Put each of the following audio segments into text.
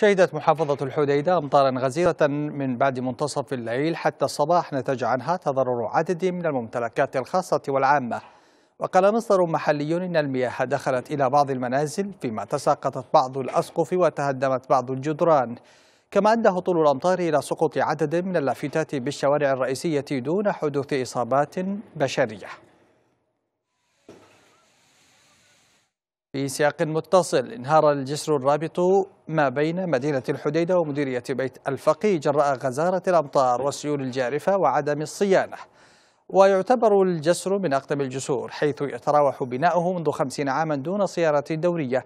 شهدت محافظة الحديدة أمطارا غزيرة من بعد منتصف الليل حتى الصباح نتج عنها تضرر عدد من الممتلكات الخاصة والعامة وقال مصدر محلي إن المياه دخلت إلى بعض المنازل فيما تساقطت بعض الأسقف وتهدمت بعض الجدران كما أدى هطول الأمطار إلى سقوط عدد من اللافتات بالشوارع الرئيسية دون حدوث إصابات بشرية في سياق متصل انهار الجسر الرابط ما بين مدينة الحديدة ومديرية بيت الفقي جراء غزارة الأمطار والسيول الجارفة وعدم الصيانة ويعتبر الجسر من أقدم الجسور حيث يتراوح بناؤه منذ خمسين عاما دون صيانة دورية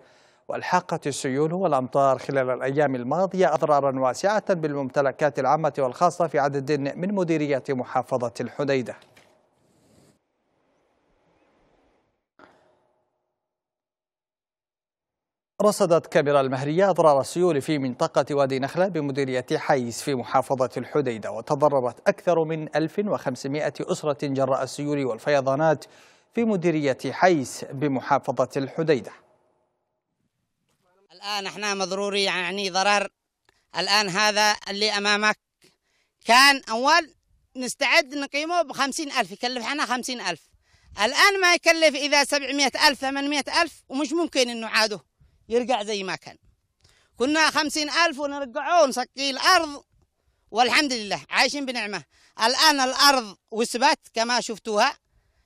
والحاقت السيول والأمطار خلال الأيام الماضية أضرارا واسعة بالممتلكات العامة والخاصة في عدد من مديريات محافظة الحديدة رصدت كاميرا المهرية أضرار السيول في منطقة وادي نخلة بمديرية حيس في محافظة الحديدة وتضررت أكثر من 1500 أسرة جراء السيول والفيضانات في مديرية حيس بمحافظة الحديدة الآن احنا مضروري يعني ضرر الآن هذا اللي أمامك كان أول نستعد نقيمه بخمسين ألف يكلف حنا خمسين ألف الآن ما يكلف إذا سبعمائة ألف ثمانمائة ألف ومش ممكن إنه عاده يرجع زي ما كان كنا خمسين ألف ونرجعون سقي الأرض والحمد لله عايشين بنعمة الآن الأرض وسبت كما شفتوها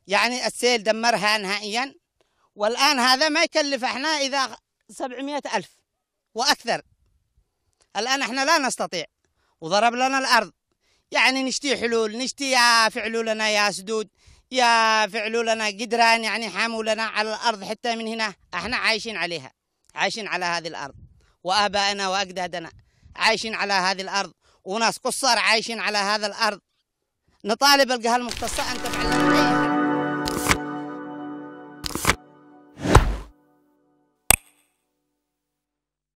يعني السيل دمرها نهائيا والآن هذا ما يكلف احنا إذا سبعمائة ألف وأكثر الآن احنا لا نستطيع وضرب لنا الأرض يعني نشتي حلول نشتي يا فعلوا لنا يا سدود يا فعلوا لنا قدران يعني حاموا لنا على الأرض حتى من هنا احنا عايشين عليها عايشين على هذه الأرض وآبائنا وأجدادنا عايشين على هذه الأرض وناس قصار عايشين على هذا الأرض نطالب الجهة المختصة أن تفعل لنا أي حاجة